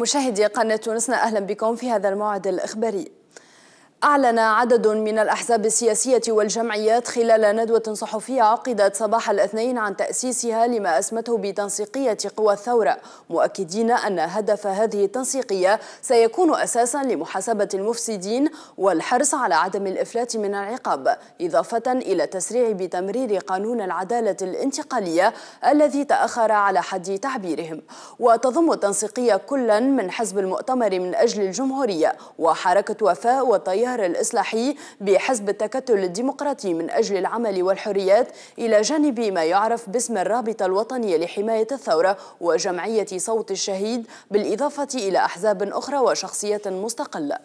مشاهدي قناة تونسنا أهلا بكم في هذا الموعد الإخباري أعلن عدد من الأحزاب السياسية والجمعيات خلال ندوة صحفية عقدت صباح الاثنين عن تأسيسها لما أسمته بتنسيقية قوى الثورة مؤكدين أن هدف هذه التنسيقية سيكون أساسا لمحاسبة المفسدين والحرص على عدم الإفلات من العقاب إضافة إلى تسريع بتمرير قانون العدالة الانتقالية الذي تأخر على حد تعبيرهم وتضم التنسيقية كلا من حزب المؤتمر من أجل الجمهورية وحركة وفاء وطيار التيار الإصلاحي بحزب التكتل الديمقراطي من أجل العمل والحريات إلى جانب ما يعرف باسم الرابطة الوطنية لحماية الثورة وجمعية صوت الشهيد بالإضافة إلى أحزاب أخرى وشخصيات مستقلة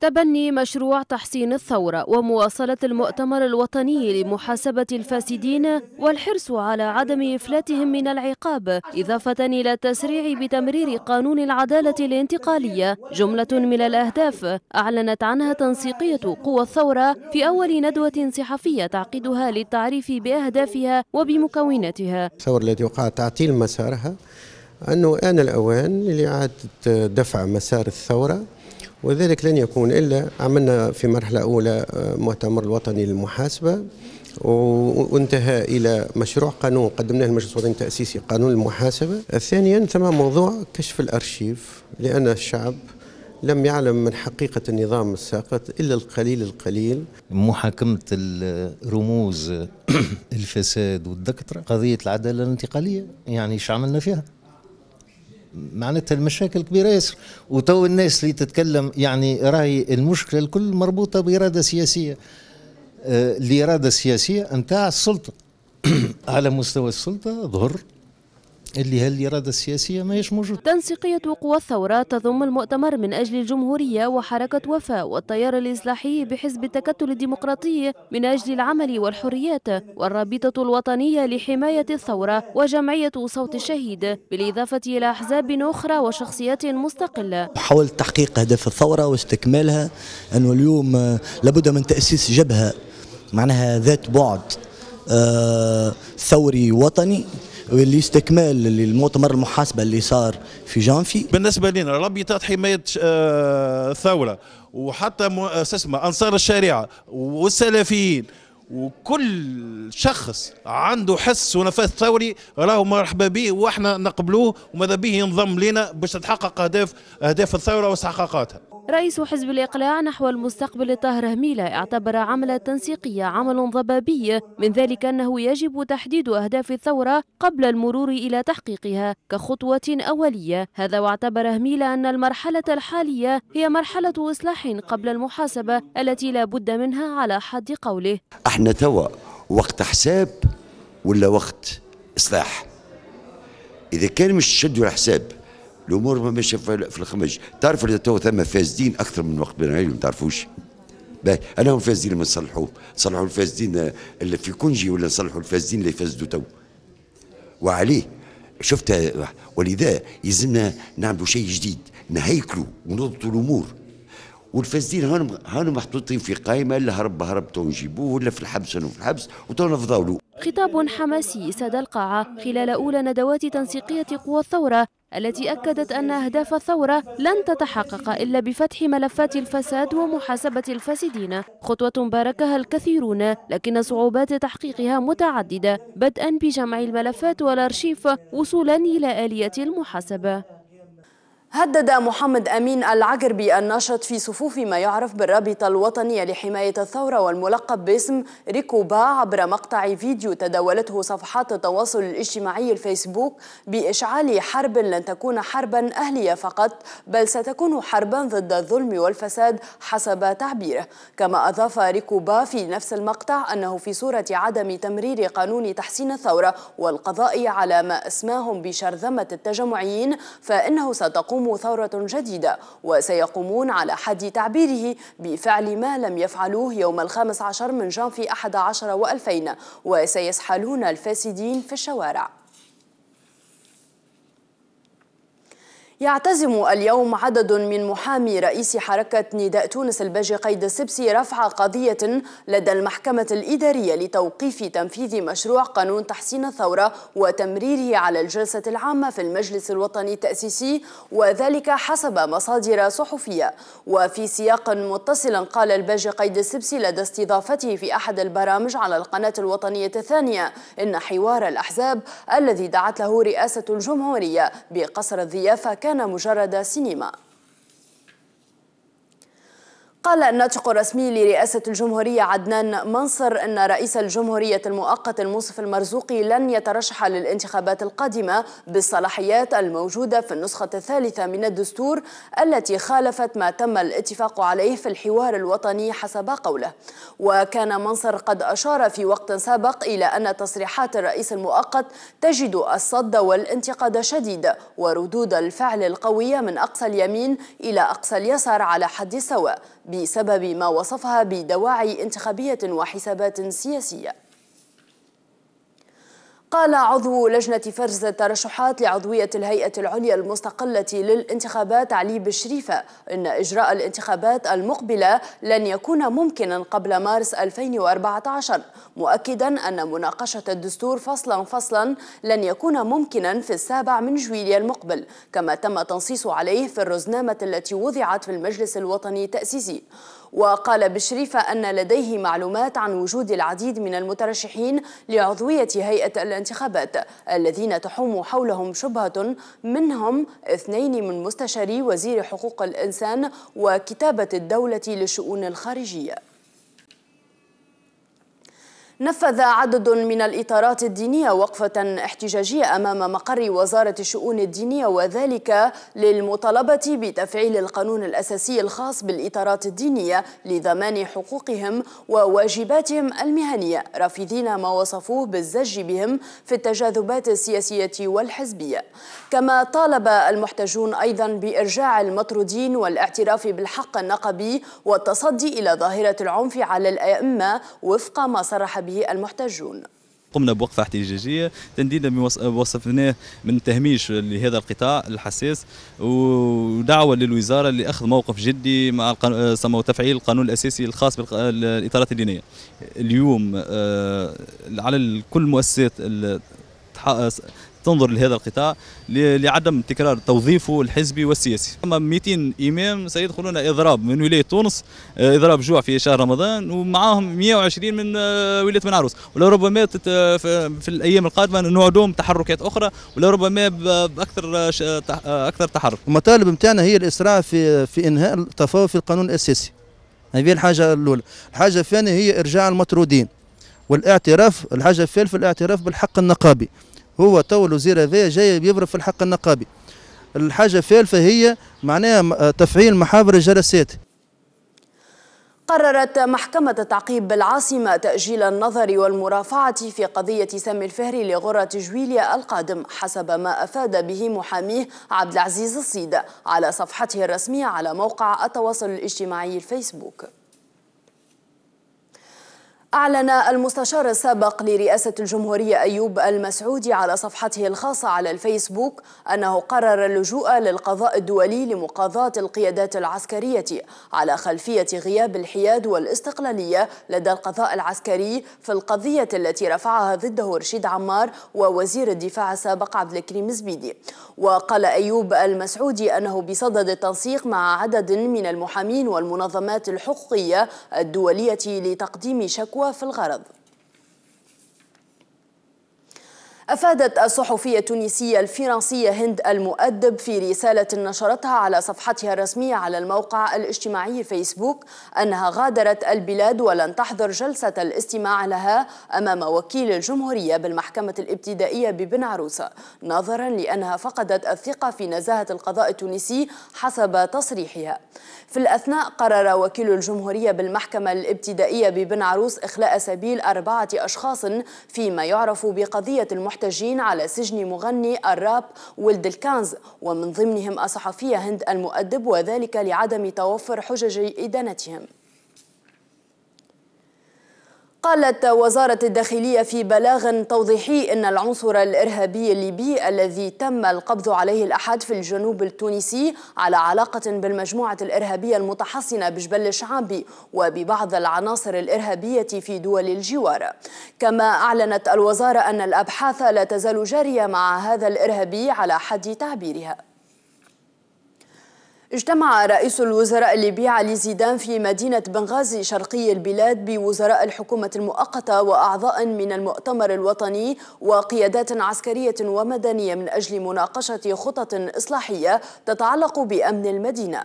تبني مشروع تحسين الثورة ومواصلة المؤتمر الوطني لمحاسبة الفاسدين والحرص على عدم إفلاتهم من العقاب إضافة إلى التسريع بتمرير قانون العدالة الانتقالية جملة من الأهداف أعلنت عنها تنسيقية قوى الثورة في أول ندوة صحفية تعقدها للتعريف بأهدافها وبمكوناتها الثورة التي وقعت تعطيل مسارها أنه آن الأوان لإعادة دفع مسار الثورة وذلك لن يكون إلا عملنا في مرحلة أولى آه، مؤتمر الوطني للمحاسبة وانتهى الى مشروع قانون قدمناه للمجلس الوطني التاسيسي قانون المحاسبه، ثانيا ثم موضوع كشف الارشيف لان الشعب لم يعلم من حقيقة النظام الساقط إلا القليل القليل محاكمة الرموز الفساد والدكترة قضية العدالة الانتقالية يعني ايش عملنا فيها معناتها المشاكل كبيره ياسر وتو الناس اللي تتكلم يعني راهي المشكله الكل مربوطه باراده سياسيه آه، الاراده السياسيه نتاع السلطه على مستوى السلطه ظهر اللي هي الإرادة السياسية ما هيش موجودة تنسيقية قوى الثورة تضم المؤتمر من أجل الجمهورية وحركة وفاء والتيار الإصلاحي بحزب التكتل الديمقراطي من أجل العمل والحريات والرابطة الوطنية لحماية الثورة وجمعية صوت الشهيد بالإضافة إلى أحزاب أخرى وشخصيات مستقلة حول تحقيق أهداف الثورة واستكمالها أنه اليوم آه، لابد من تأسيس جبهة معناها ذات بعد آه، ثوري وطني استكمال للمؤتمر المحاسبه اللي صار في جانفي بالنسبه لنا رابطات حمايه الثوره آه، وحتى آه، اسمه انصار الشريعه والسلفيين وكل شخص عنده حس ونفس ثوري راهو مرحبا به واحنا نقبلوه وماذا به ينضم لنا باش تتحقق اهداف اهداف الثوره واستحقاقاتها رئيس حزب الإقلاع نحو المستقبل طاهر هميلة اعتبر عمل التنسيقية عمل ضبابي من ذلك أنه يجب تحديد أهداف الثورة قبل المرور إلى تحقيقها كخطوة أولية هذا واعتبر هميلة أن المرحلة الحالية هي مرحلة إصلاح قبل المحاسبة التي لا بد منها على حد قوله احنا توا وقت حساب ولا وقت اصلاح اذا كان مش تشدوا الحساب الامور ما ماشيه في الخمج تعرف اللي توا ثم فاسدين اكثر من وقت بن علي ما تعرفوش باهي انا هم فاسدين ما نصلحوهم نصلحوا الفاسدين اللي في كونجي ولا نصلحوا الفاسدين اللي فاسدوا تو وعليه شفت ولذا يلزمنا نعملوا شيء جديد نهيكلوا ونضبطوا الامور والفاسدين هانوا هانوا محطوطين في قائمه اللي هرب هرب تو نجيبوه ولا في الحبس ولا في الحبس وتو في خطاب حماسي ساد القاعه خلال اولى ندوات تنسيقيه قوى الثوره التي أكدت أن أهداف الثورة لن تتحقق إلا بفتح ملفات الفساد ومحاسبة الفاسدين خطوة باركها الكثيرون لكن صعوبات تحقيقها متعددة بدءا بجمع الملفات والأرشيف وصولا إلى آلية المحاسبة هدد محمد أمين العقربي الناشط في صفوف ما يعرف بالرابطة الوطنية لحماية الثورة والملقب باسم ريكوبا عبر مقطع فيديو تداولته صفحات التواصل الاجتماعي الفيسبوك بإشعال حرب لن تكون حربا أهلية فقط بل ستكون حربا ضد الظلم والفساد حسب تعبيره كما أضاف ريكوبا في نفس المقطع أنه في صورة عدم تمرير قانون تحسين الثورة والقضاء على ما أسماهم بشرذمة التجمعيين فإنه ستقوم ستقوم ثورة جديدة وسيقومون على حد تعبيره بفعل ما لم يفعلوه يوم الخامس عشر من جانفي أحد و وألفين وسيسحلون الفاسدين في الشوارع يعتزم اليوم عدد من محامي رئيس حركة نداء تونس الباجي قيد السبسي رفع قضية لدى المحكمة الإدارية لتوقيف تنفيذ مشروع قانون تحسين الثورة وتمريره على الجلسة العامة في المجلس الوطني التأسيسي وذلك حسب مصادر صحفية وفي سياق متصل قال الباجي قيد السبسي لدى استضافته في أحد البرامج على القناة الوطنية الثانية إن حوار الأحزاب الذي دعت له رئاسة الجمهورية بقصر الضيافة كان مجرد سينما قال الناطق الرسمي لرئاسة الجمهورية عدنان منصر أن رئيس الجمهورية المؤقت المنصف المرزوقي لن يترشح للانتخابات القادمة بالصلاحيات الموجودة في النسخة الثالثة من الدستور التي خالفت ما تم الاتفاق عليه في الحوار الوطني حسب قوله وكان منصر قد أشار في وقت سابق إلى أن تصريحات الرئيس المؤقت تجد الصد والانتقاد شديد وردود الفعل القوية من أقصى اليمين إلى أقصى اليسار على حد سواء بسبب ما وصفها بدواعي انتخابية وحسابات سياسية قال عضو لجنة فرز الترشحات لعضوية الهيئة العليا المستقلة للانتخابات علي بشريفة إن إجراء الانتخابات المقبلة لن يكون ممكنا قبل مارس 2014 مؤكدا أن مناقشة الدستور فصلا فصلا لن يكون ممكنا في السابع من جويليا المقبل كما تم تنصيص عليه في الرزنامة التي وضعت في المجلس الوطني التأسيسي وقال بشريفة أن لديه معلومات عن وجود العديد من المترشحين لعضوية هيئة الانتخابات الذين تحوم حولهم شبهة منهم اثنين من مستشاري وزير حقوق الإنسان وكتابة الدولة للشؤون الخارجية نفذ عدد من الإطارات الدينية وقفة احتجاجية أمام مقر وزارة الشؤون الدينية وذلك للمطالبة بتفعيل القانون الأساسي الخاص بالإطارات الدينية لضمان حقوقهم وواجباتهم المهنية رافضين ما وصفوه بالزج بهم في التجاذبات السياسية والحزبية كما طالب المحتجون أيضا بإرجاع المطرودين والاعتراف بالحق النقبي والتصدي إلى ظاهرة العنف على الأئمة وفق ما صرح به المحتجون قمنا بوقفة احتجاجية تنديدا بما وصفناه من تهميش لهذا القطاع الحساس ودعوة للوزارة لأخذ موقف جدي مع سمو تفعيل القانون الأساسي الخاص بالإطارات الدينية اليوم آه، على كل مؤسسات تنظر لهذا القطاع لعدم تكرار توظيفه الحزبي والسياسي أما 200 إمام سيدخلون إضراب من ولاية تونس آه، إضراب جوع في شهر رمضان ومعاهم 120 من آه، ولاية عروس ولربما آه، في الأيام القادمة نوعدهم تحركات أخرى ولربما بأكثر أكثر تحرك المطالب نتاعنا هي الإسراع في في إنهاء التفاوض في القانون الأساسي هذه الحاجة الأولى الحاجة الثانية هي إرجاع المطرودين والاعتراف الحاجة الثالثة الاعتراف بالحق النقابي هو تو الوزير هذايا جاي يبرف في الحق النقابي الحاجة الثالثة هي معناها آه، تفعيل محاضر الجلسات قررت محكمة تعقيب بالعاصمة تأجيل النظر والمرافعة في قضية سامي الفهري لغرة جويليا القادم حسب ما أفاد به محاميه عبد العزيز الصيد على صفحته الرسمية على موقع التواصل الاجتماعي الفيسبوك أعلن المستشار السابق لرئاسة الجمهورية أيوب المسعودي على صفحته الخاصة على الفيسبوك أنه قرر اللجوء للقضاء الدولي لمقاضاة القيادات العسكرية على خلفية غياب الحياد والاستقلالية لدى القضاء العسكري في القضية التي رفعها ضده رشيد عمار ووزير الدفاع السابق عبد الكريم زبيدي وقال أيوب المسعودي أنه بصدد التنسيق مع عدد من المحامين والمنظمات الحقوقية الدولية لتقديم شكوى وفي في الغرض أفادت الصحفية التونسية الفرنسية هند المؤدب في رسالة نشرتها على صفحتها الرسمية على الموقع الاجتماعي فيسبوك أنها غادرت البلاد ولن تحضر جلسة الاستماع لها أمام وكيل الجمهورية بالمحكمة الابتدائية ببن عروسة نظرا لأنها فقدت الثقة في نزاهة القضاء التونسي حسب تصريحها في الأثناء قرر وكيل الجمهورية بالمحكمة الابتدائية ببن عروس إخلاء سبيل أربعة أشخاص فيما يعرف بقضية المحتوى محتجين على سجن مغني الراب ولد الكنز ومن ضمنهم الصحفية هند المؤدب وذلك لعدم توفر حجج إدانتهم قالت وزارة الداخلية في بلاغ توضيحي أن العنصر الإرهابي الليبي الذي تم القبض عليه الأحد في الجنوب التونسي على علاقة بالمجموعة الإرهابية المتحصنة بجبل الشعبي وببعض العناصر الإرهابية في دول الجوار كما أعلنت الوزارة أن الأبحاث لا تزال جارية مع هذا الإرهابي على حد تعبيرها اجتمع رئيس الوزراء الليبي علي زيدان في مدينة بنغازي شرقي البلاد بوزراء الحكومة المؤقتة وأعضاء من المؤتمر الوطني وقيادات عسكرية ومدنية من أجل مناقشة خطط إصلاحية تتعلق بأمن المدينة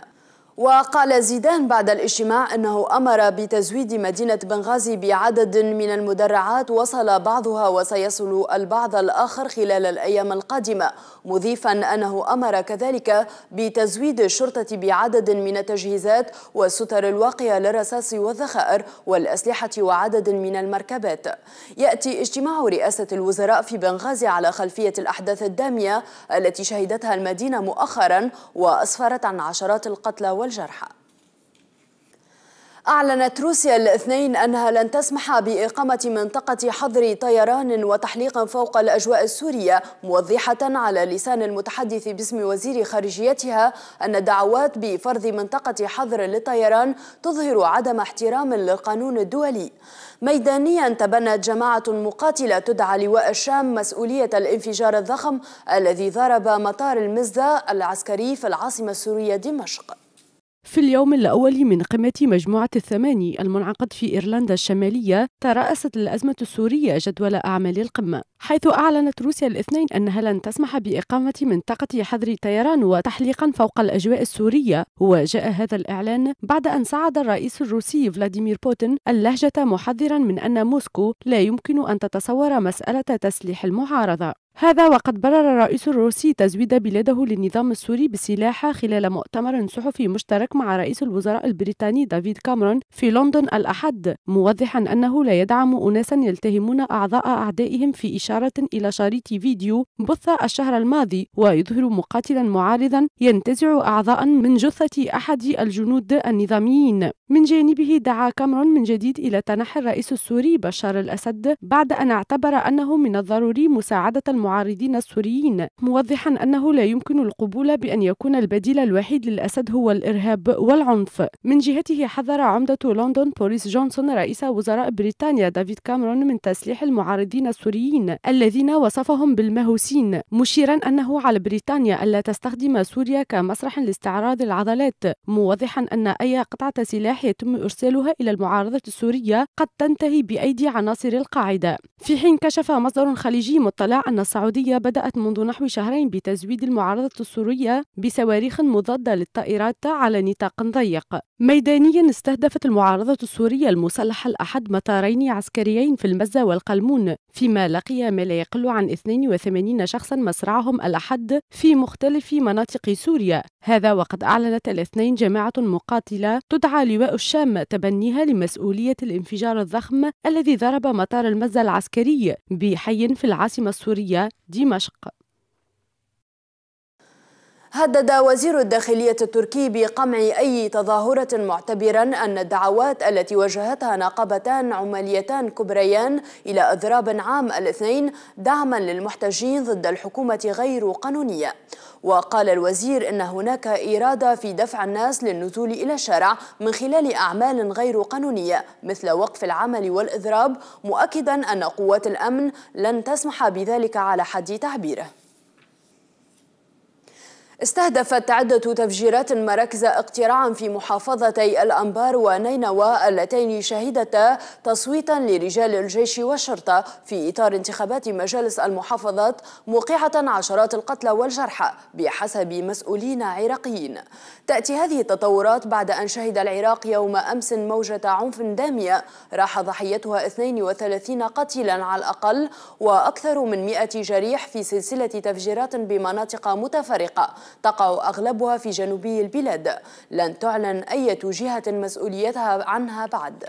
وقال زيدان بعد الاجتماع أنه أمر بتزويد مدينة بنغازي بعدد من المدرعات وصل بعضها وسيصل البعض الآخر خلال الأيام القادمة مضيفا أنه أمر كذلك بتزويد الشرطة بعدد من التجهيزات والستر الواقية للرصاص والذخائر والأسلحة وعدد من المركبات يأتي اجتماع رئاسة الوزراء في بنغازي على خلفية الأحداث الدامية التي شهدتها المدينة مؤخرا وأسفرت عن عشرات القتلى والجرحى أعلنت روسيا الاثنين أنها لن تسمح بإقامة منطقة حظر طيران وتحليق فوق الأجواء السورية موضحة على لسان المتحدث باسم وزير خارجيتها أن الدعوات بفرض منطقة حظر للطيران تظهر عدم احترام للقانون الدولي ميدانيا تبنت جماعة مقاتلة تدعى لواء الشام مسؤولية الانفجار الضخم الذي ضرب مطار المزة العسكري في العاصمة السورية دمشق في اليوم الأول من قمة مجموعة الثماني المنعقد في إيرلندا الشمالية ترأست الأزمة السورية جدول أعمال القمة حيث أعلنت روسيا الاثنين أنها لن تسمح بإقامة منطقة حظر طيران وتحليقا فوق الأجواء السورية وجاء هذا الإعلان بعد أن صعد الرئيس الروسي فلاديمير بوتين اللهجة محذرا من أن موسكو لا يمكن أن تتصور مسألة تسليح المعارضة هذا وقد برر الرئيس الروسي تزويد بلاده للنظام السوري بالسلاح خلال مؤتمر صحفي مشترك مع رئيس الوزراء البريطاني دافيد كامرون في لندن الأحد موضحا أنه لا يدعم أناسا يلتهمون أعضاء أعدائهم في إشارة إلى شريط فيديو بث الشهر الماضي ويظهر مقاتلا معارضا ينتزع أعضاء من جثة أحد الجنود النظاميين من جانبه دعا كامرون من جديد إلى تنحي الرئيس السوري بشار الأسد بعد أن اعتبر أنه من الضروري مساعدة المعارضين السوريين موضحا أنه لا يمكن القبول بأن يكون البديل الوحيد للأسد هو الإرهاب والعنف من جهته حذر عمدة لندن بوريس جونسون رئيس وزراء بريطانيا دافيد كامرون من تسليح المعارضين السوريين الذين وصفهم بالمهوسين مشيرا أنه على بريطانيا ألا تستخدم سوريا كمسرح لاستعراض العضلات موضحا أن أي قطعة سلاح يتم إرسالها إلى المعارضة السورية قد تنتهي بأيدي عناصر القاعدة في حين كشف مصدر خليجي مطلع أن السعودية بدأت منذ نحو شهرين بتزويد المعارضة السورية بصواريخ مضادة للطائرات على نطاق ضيق ميدانيا استهدفت المعارضة السورية المسلحة الأحد مطارين عسكريين في المزة والقلمون فيما لقي ما لا يقل عن 82 شخصا مصرعهم الأحد في مختلف مناطق سوريا هذا وقد أعلنت الاثنين جماعة مقاتلة تدعى لواء الشام تبنيها لمسؤولية الانفجار الضخم الذي ضرب مطار المزة العسكري بحي في العاصمة السورية دمشق هدد وزير الداخلية التركي بقمع أي تظاهرة معتبرا أن الدعوات التي وجهتها نقابتان عماليتان كبريان إلى إضراب عام الاثنين دعما للمحتجين ضد الحكومة غير قانونية وقال الوزير أن هناك إرادة في دفع الناس للنزول إلى الشارع من خلال أعمال غير قانونية مثل وقف العمل والإضراب مؤكدا أن قوات الأمن لن تسمح بذلك على حد تعبيره استهدفت عدة تفجيرات مراكز اقتراعا في محافظتي الأنبار ونينوى اللتين شهدتا تصويتا لرجال الجيش والشرطة في إطار انتخابات مجالس المحافظات موقعة عشرات القتلى والجرحى بحسب مسؤولين عراقيين تأتي هذه التطورات بعد أن شهد العراق يوم أمس موجة عنف دامية راح ضحيتها 32 قتيلا على الأقل وأكثر من 100 جريح في سلسلة تفجيرات بمناطق متفرقة تقع أغلبها في جنوبي البلاد لن تعلن أي جهة مسؤوليتها عنها بعد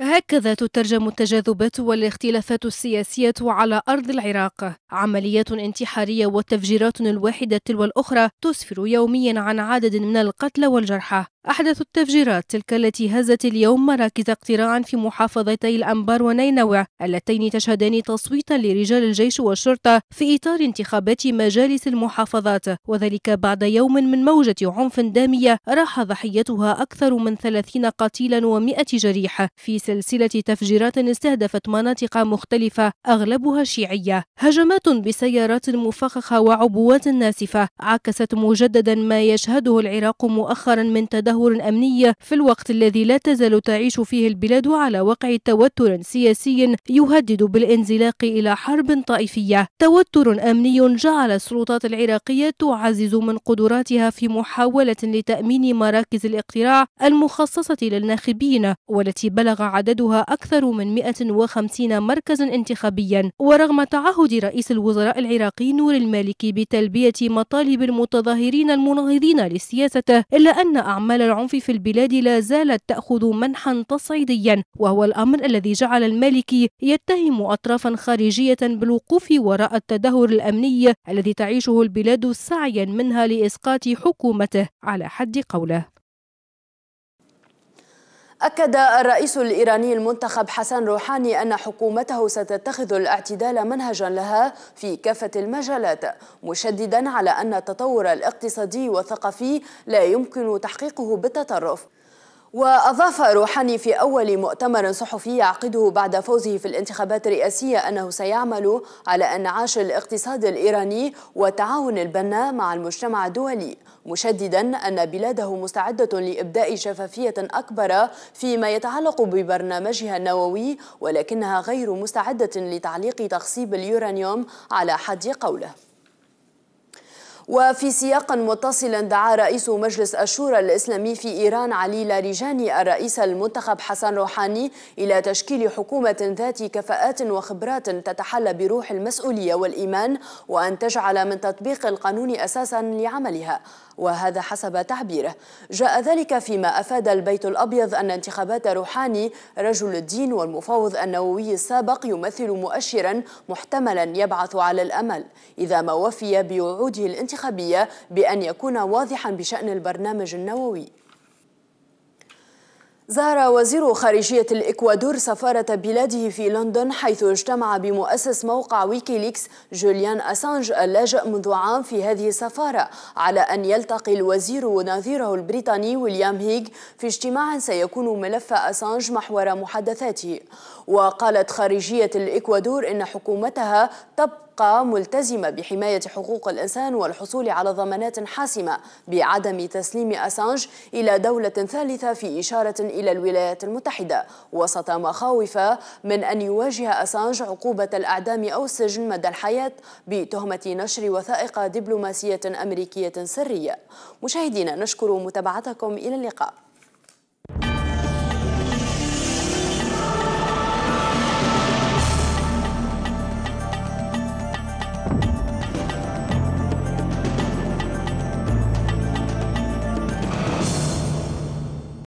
هكذا تترجم التجاذبات والاختلافات السياسية على أرض العراق عمليات انتحارية وتفجيرات الواحدة تلو الأخرى تسفر يوميا عن عدد من القتلى والجرحى أحدث التفجيرات تلك التي هزت اليوم مراكز اقتراع في محافظتي الأنبار ونينوى اللتين تشهدان تصويتا لرجال الجيش والشرطة في إطار انتخابات مجالس المحافظات وذلك بعد يوم من موجة عنف دامية راح ضحيتها أكثر من 30 قتيلا و100 جريح في سلسلة تفجيرات استهدفت مناطق مختلفة أغلبها شيعية هجمات بسيارات مفخخة وعبوات ناسفة عكست مجددا ما يشهده العراق مؤخرا من تدهور أمني في الوقت الذي لا تزال تعيش فيه البلاد على وقع توتر سياسي يهدد بالانزلاق إلى حرب طائفية توتر أمني جعل السلطات العراقية تعزز من قدراتها في محاولة لتأمين مراكز الاقتراع المخصصة للناخبين والتي بلغ عددها أكثر من 150 مركزا انتخابيا ورغم تعهد رئيس الوزراء العراقي نور المالكي بتلبية مطالب المتظاهرين المناهضين لسياسته إلا أن أعمال العنف في البلاد لا زالت تأخذ منحا تصعيديا وهو الأمر الذي جعل المالكي يتهم أطرافا خارجية بالوقوف وراء التدهور الأمني الذي تعيشه البلاد سعيا منها لإسقاط حكومته على حد قوله أكد الرئيس الإيراني المنتخب حسن روحاني أن حكومته ستتخذ الاعتدال منهجا لها في كافة المجالات مشددا على أن التطور الاقتصادي والثقافي لا يمكن تحقيقه بالتطرف وأضاف روحاني في أول مؤتمر صحفي يعقده بعد فوزه في الانتخابات الرئاسية أنه سيعمل على إنعاش الاقتصاد الإيراني وتعاون البناء مع المجتمع الدولي مشددا أن بلاده مستعدة لإبداء شفافية أكبر فيما يتعلق ببرنامجها النووي ولكنها غير مستعدة لتعليق تخصيب اليورانيوم على حد قوله وفي سياق متصل دعا رئيس مجلس الشورى الإسلامي في إيران علي لاريجاني الرئيس المنتخب حسن روحاني إلى تشكيل حكومة ذات كفاءات وخبرات تتحلى بروح المسؤولية والإيمان وأن تجعل من تطبيق القانون أساسا لعملها وهذا حسب تعبيره جاء ذلك فيما أفاد البيت الأبيض أن انتخابات روحاني رجل الدين والمفوض النووي السابق يمثل مؤشرا محتملا يبعث على الأمل إذا ما وفي بوعوده الانتخابية بأن يكون واضحا بشأن البرنامج النووي زار وزير خارجية الإكوادور سفارة بلاده في لندن حيث اجتمع بمؤسس موقع ويكيليكس جوليان أسانج اللاجئ منذ عام في هذه السفارة على أن يلتقي الوزير ونظيره البريطاني ويليام هيغ في اجتماع سيكون ملف أسانج محور محادثاته وقالت خارجية الإكوادور إن حكومتها تبقى تبقى ملتزمة بحماية حقوق الإنسان والحصول على ضمانات حاسمة بعدم تسليم أسانج إلى دولة ثالثة في إشارة إلى الولايات المتحدة وسط مخاوف من أن يواجه أسانج عقوبة الأعدام أو السجن مدى الحياة بتهمة نشر وثائق دبلوماسية أمريكية سرية مشاهدينا نشكر متابعتكم إلى اللقاء